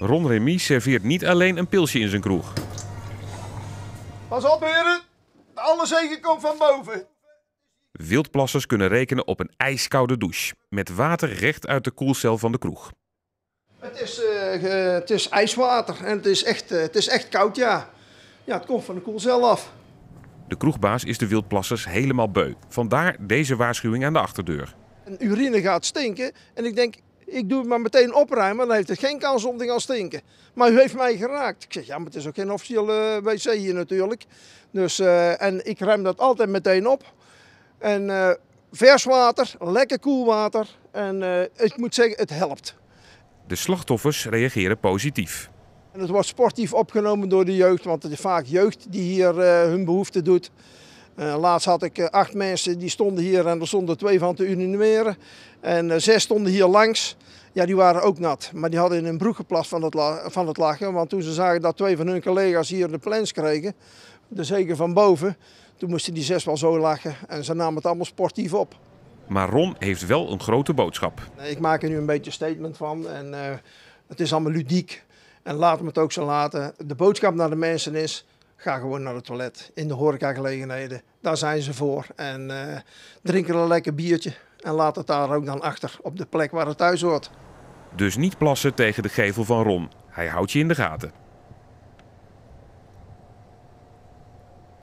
Ron Remy serveert niet alleen een pilsje in zijn kroeg. Pas op heren, alle zegen komt van boven. Wildplassers kunnen rekenen op een ijskoude douche. Met water recht uit de koelcel van de kroeg. Het is, eh, het is ijswater en het is, echt, eh, het is echt koud, ja. Ja, het komt van de koelcel af. De kroegbaas is de wildplassers helemaal beu. Vandaar deze waarschuwing aan de achterdeur. Een urine gaat stinken en ik denk, ik doe het maar meteen opruimen, dan heeft het geen kans om te gaan stinken. Maar u heeft mij geraakt. Ik zeg, ja, maar het is ook geen officiële eh, wc hier natuurlijk. Dus, eh, en ik ruim dat altijd meteen op. En eh, vers water, lekker koel water. En ik moet zeggen, het helpt. De slachtoffers reageren positief. En het wordt sportief opgenomen door de jeugd, want het is vaak jeugd die hier hun behoefte doet. Eh, laatst had ik eh, acht mensen die stonden hier en er stonden twee van te urineren. En eh, zes stonden hier langs. Ja, die waren ook nat. Maar die hadden in hun broek geplast van het, van het lachen. Want toen ze zagen dat twee van hun collega's hier de plans kregen, de zeker van boven, toen moesten die zes wel zo lachen. En ze namen het allemaal sportief op. Maar Ron heeft wel een grote boodschap. Ik maak er nu een beetje een statement van. En het is allemaal ludiek. En laat me het ook zo laten. De boodschap naar de mensen is: ga gewoon naar het toilet. In de horecagelegenheden, daar zijn ze voor. En eh, drink er een lekker biertje en laat het daar ook dan achter, op de plek waar het thuis hoort. Dus niet plassen tegen de gevel van Ron. Hij houdt je in de gaten.